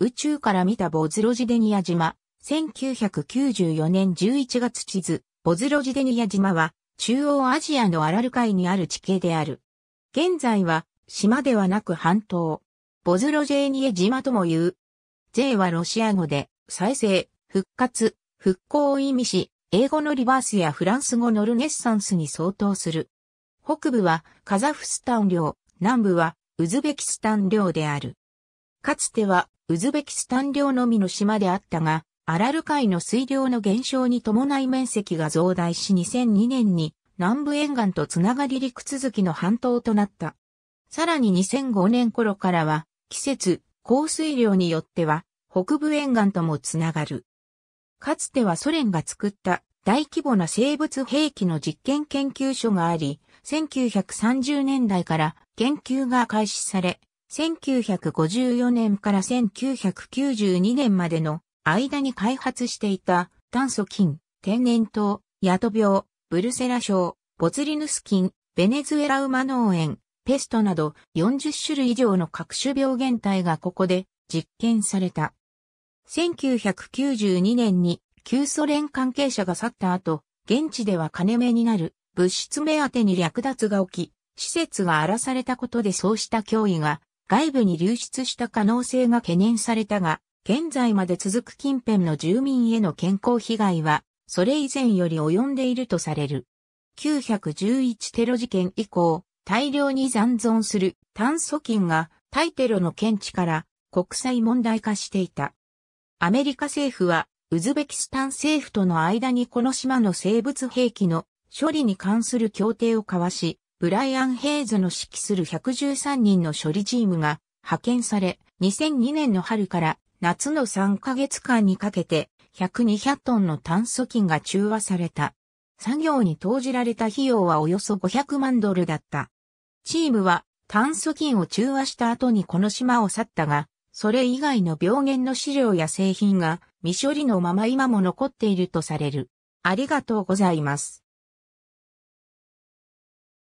宇宙から見たボズロジデニア島、1994年11月地図、ボズロジデニア島は、中央アジアのアラル海にある地形である。現在は、島ではなく半島。ボズロジェーニエ島とも言う。税はロシア語で、再生、復活、復興を意味し、英語のリバースやフランス語のルネッサンスに相当する。北部はカザフスタン領、南部はウズベキスタン領である。かつてはウズベキスタン領のみの島であったが、アラル海の水量の減少に伴い面積が増大し2002年に南部沿岸とつながり陸続きの半島となった。さらに2005年頃からは、季節、降水量によっては、北部沿岸ともつながる。かつてはソ連が作った大規模な生物兵器の実験研究所があり、1930年代から研究が開始され、1954年から1992年までの間に開発していた炭素菌、天然痘、ヤト病、ブルセラ症、ボツリヌス菌、ベネズエラ馬農園、ペストなど40種類以上の各種病原体がここで実験された。1992年に旧ソ連関係者が去った後、現地では金目になる物質目当てに略奪が起き、施設が荒らされたことでそうした脅威が外部に流出した可能性が懸念されたが、現在まで続く近辺の住民への健康被害は、それ以前より及んでいるとされる。911テロ事件以降、大量に残存する炭素菌が対テロの見地から国際問題化していた。アメリカ政府は、ウズベキスタン政府との間にこの島の生物兵器の処理に関する協定を交わし、ブライアン・ヘイズの指揮する113人の処理チームが派遣され、2002年の春から夏の3ヶ月間にかけて100-200トンの炭素菌が中和された。作業に投じられた費用はおよそ500万ドルだった。チームは炭素菌を中和した後にこの島を去ったが、それ以外の病原の資料や製品が未処理のまま今も残っているとされる。ありがとうございます。